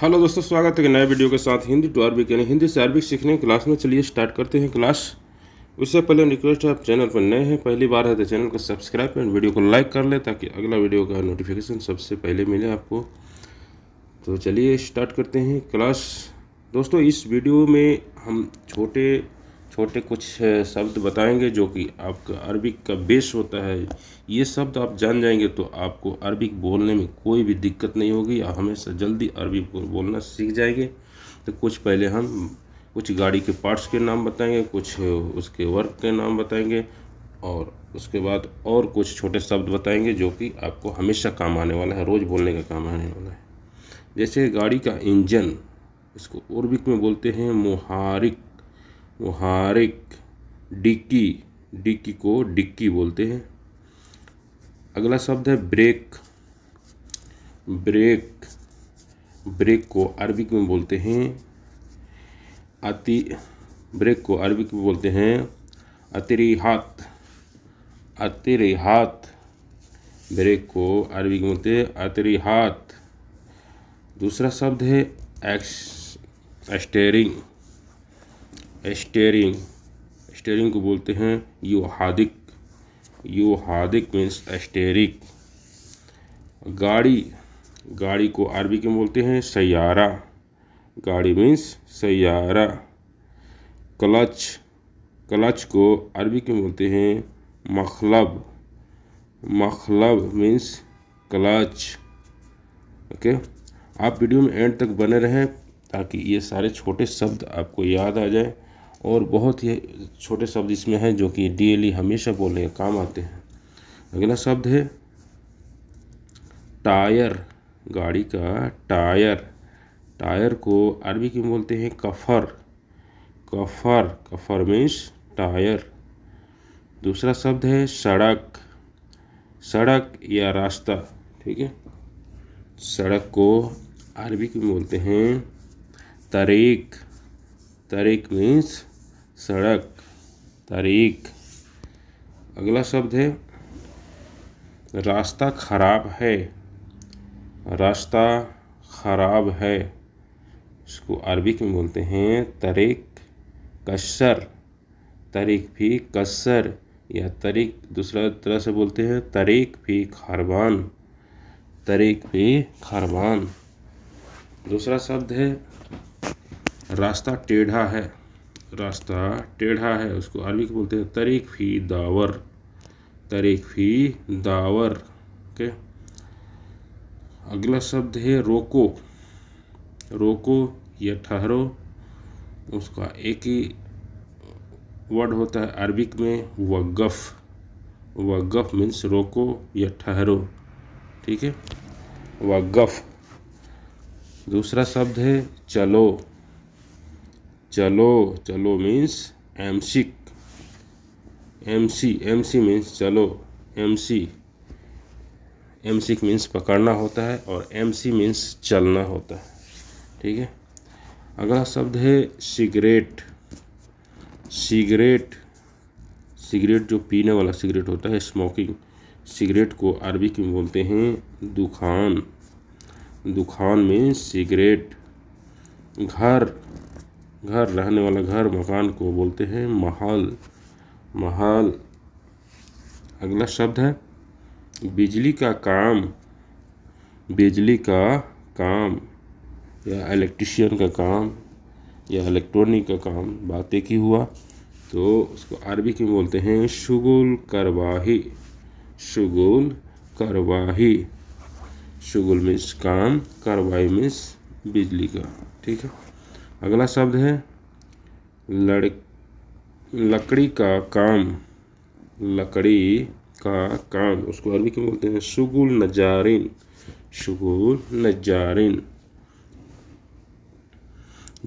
hello दोस्तों स्वागत है नए वीडियो के साथ हिंदी टू अरबिक यानी हिंदी से अरबिक सीखने की क्लास में चलिए स्टार्ट करते हैं क्लास उससे पहले रिक्वेस्ट है आप चैनल पर नए हैं पहली बार है तो चैनल को सब्सक्राइब एंड वीडियो को लाइक कर लें ताकि अगला वीडियो का नोटिफिकेशन सबसे पहले मिले आपको तो चलिए स्टार्ट करते हैं क्लास दोस्तों इस वीडियो में हम छोटे छोटे कुछ शब्द बताएंगे जो कि आपका अरबिक का बेस होता है ये शब्द आप जान जाएंगे तो आपको अरबिक बोलने में कोई भी दिक्कत नहीं होगी आप हमेशा जल्दी अरबी बोलना सीख जाएंगे तो कुछ पहले हम कुछ गाड़ी के पार्ट्स के नाम बताएंगे कुछ उसके वर्क के नाम बताएंगे और उसके बाद और कुछ छोटे शब्द बताएंगे जो कि आपको हमेशा काम आने वाला है रोज़ बोलने का काम आने वाला है जैसे गाड़ी का इंजन इसको उर्बिक में बोलते हैं मुहारिक वो हारिक डिक्की डिक्की को डिक्की बोलते हैं अगला शब्द है ब्रेक ब्रेक ब्रेक को अरबिक में बोलते हैं अति ब्रेक को अरबिक में बोलते हैं अतिरिहात अतिरिहात ब्रेक को अरबिक में बोलते हैं अतिरिहात दूसरा शब्द है एक्स एस्टेरिंग एस्टेरिंग एस्टेरिंग को बोलते हैं हादिक यू हादिक मीन्स एस्टेरिक गाड़ी गाड़ी को अरबी के बोलते हैं सयारा गाड़ी मीन्स सयारा क्लच क्लच को अरबी के बोलते हैं मखलब मखलब मीन्स क्लच ओके आप वीडियो में एंड तक बने रहें ताकि ये सारे छोटे शब्द आपको याद आ जाए और बहुत ही छोटे शब्द इसमें हैं जो कि डेली हमेशा बोलने के काम आते हैं अगला शब्द है टायर गाड़ी का टायर टायर को अरबी क्यों बोलते हैं कफर कफर कफर मीन्स टायर दूसरा शब्द है सड़क सड़क या रास्ता ठीक है सड़क को अरबी क्यों बोलते हैं तरीक तरीक मीन्स सड़क तारीख अगला शब्द है रास्ता खराब है रास्ता खराब है इसको अरबिक में बोलते हैं तरीक कसर तरीक भी कसर या तरीक दूसरा तरह से बोलते हैं तरीक भी खरबान तरीक भी खरबान दूसरा शब्द है रास्ता टेढ़ा है रास्ता टेढ़ा है उसको अरबी बोलते हैं तरीक फी दावर तरीक फी दावर के अगला शब्द है रोको रोको या ठहरो उसका एक ही वर्ड होता है अरबिक में वगफ वगफ मीन्स रोको या ठहरो ठीक है वगफ दूसरा शब्द है चलो चलो चलो मीन्स एम सिक एम सी एम सी मीन्स चलो एम सी एम सिक मीन्स पकड़ना होता है और एम सी मीन्स चलना होता है ठीक है अगला शब्द है सिगरेट सिगरेट सिगरेट जो पीने वाला सिगरेट होता है स्मोकिंग सिगरेट को अरबी में बोलते हैं दुखान दुखान मीन्स सिगरेट घर घर रहने वाला घर मकान को बोलते हैं महल महल अगला शब्द है बिजली का काम बिजली का काम या इलेक्ट्रिशियन का काम या इलेक्ट्रॉनिक का काम बातें की हुआ तो उसको अरबी में बोलते हैं शुगुल करवाही शुगुल करवाही शुगुल मीन्स काम करवाही मीन्स बिजली का ठीक है अगला शब्द है लड़ लकड़ी का काम लकड़ी का काम उसको अरबी क्या बोलते हैं शुगुल नजारिन शुगुल नजारिन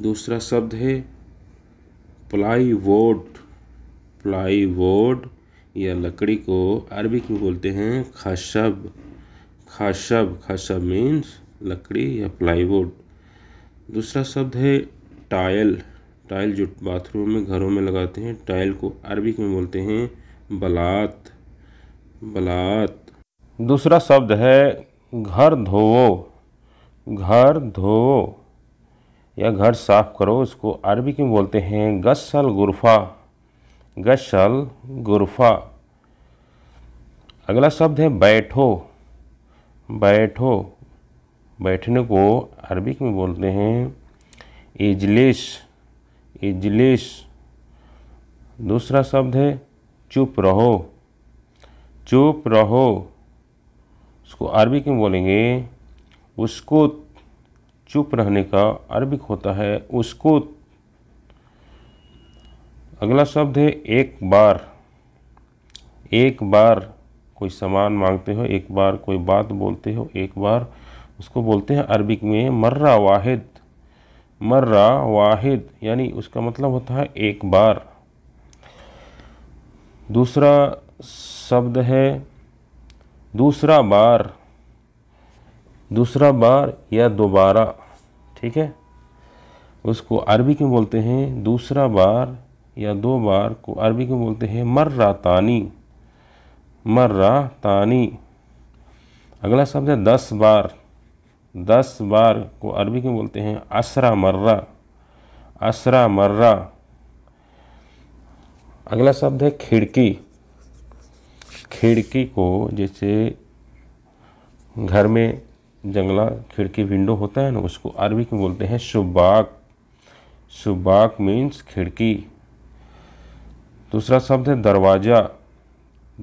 दूसरा शब्द है प्लाई वोड प्लाई वोड या लकड़ी को अरबी क्यों बोलते हैं खशब खशब खशब मीन्स लकड़ी या वोड दूसरा शब्द है टायल टाइल जो बाथरूम में घरों में लगाते हैं टाइल को अरबिक में बोलते हैं बलात बलात दूसरा शब्द है घर धोवो घर धोवो या घर साफ करो उसको अरबिक में बोलते हैं गसल गुरफा गसल गुरफा अगला शब्द है बैठो बैठो बैठने को अरबिक में बोलते हैं एजलेस एजलेस दूसरा शब्द है चुप रहो चुप रहो उसको अरबिक में बोलेंगे उसको चुप रहने का अरबिक होता है उसको अगला शब्द है एक बार एक बार कोई सामान मांगते हो एक बार कोई बात बोलते हो एक बार उसको बोलते हैं अरबिक में मर्रा वाहिद मर्रा वाहिद यानी उसका मतलब होता है एक बार दूसरा शब्द है दूसरा बार दूसरा बार या दोबारा ठीक है उसको अरबी में बोलते हैं दूसरा बार या दो बार को अरबी में बोलते हैं मर्रा तानी मर्रा तानी अगला शब्द है दस बार दस बार को अरबी में बोलते हैं असरा मर्रा असरा मर्रा अगला शब्द है खिड़की खिड़की को जैसे घर में जंगला खिड़की विंडो होता है ना उसको अरबी में बोलते हैं सुबाक शुबाक मीन्स खिड़की दूसरा शब्द है दरवाज़ा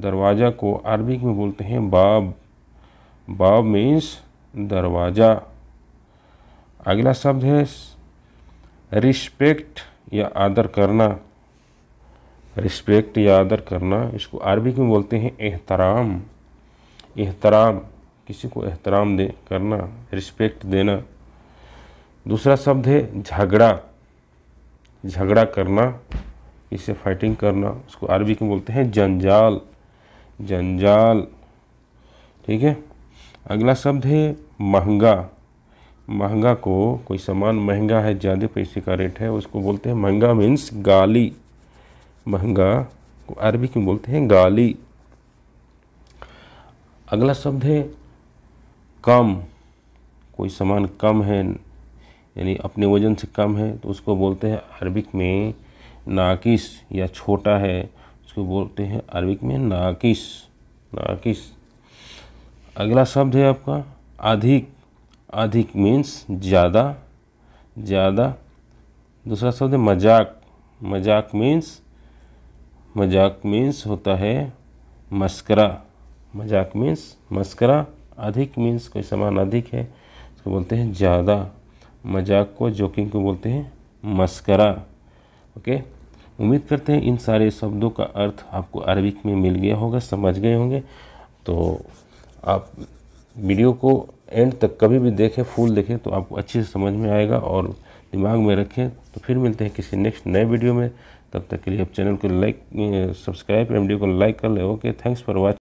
दरवाज़ा को अरबी में बोलते हैं बाब बाब मीन्स दरवाज़ा अगला शब्द है रिस्पेक्ट या आदर करना रिस्पेक्ट या आदर करना इसको अरबी में बोलते हैं एहतराम एहतराम किसी को एहतराम दे करना रिस्पेक्ट देना दूसरा शब्द है झगड़ा झगड़ा करना इसे फाइटिंग करना उसको अरबी में बोलते हैं जंजाल जंजाल ठीक है अगला शब्द है महंगा महंगा को कोई सामान महंगा है ज़्यादा पैसे का रेट है उसको बोलते हैं महंगा मीन्स गाली महंगा को अरबी में बोलते हैं गाली अगला शब्द है कम कोई सामान कम है यानी अपने वज़न से कम है तो उसको बोलते हैं अरबिक में नाकिस या छोटा है उसको बोलते हैं अरबिक में नाकिस नाकिस अगला शब्द है आपका अधिक अधिक मीन्स ज़्यादा ज़्यादा दूसरा शब्द है मजाक मजाक मीन्स मजाक मीन्स होता है मस्करा मजाक मीन्स मस्करा अधिक मीन्स कोई सामान अधिक है इसको बोलते हैं ज़्यादा मजाक को जोकिंग को बोलते हैं मस्करा ओके उम्मीद करते हैं इन सारे शब्दों का अर्थ आपको अरबिक में मिल गया होगा समझ गए होंगे तो आप वीडियो को एंड तक कभी भी देखें फुल देखें तो आपको अच्छे से समझ में आएगा और दिमाग में रखें तो फिर मिलते हैं किसी नेक्स्ट नए वीडियो में तब तक के लिए आप चैनल को लाइक सब्सक्राइब एम को लाइक कर लें ओके थैंक्स फॉर वॉचिंग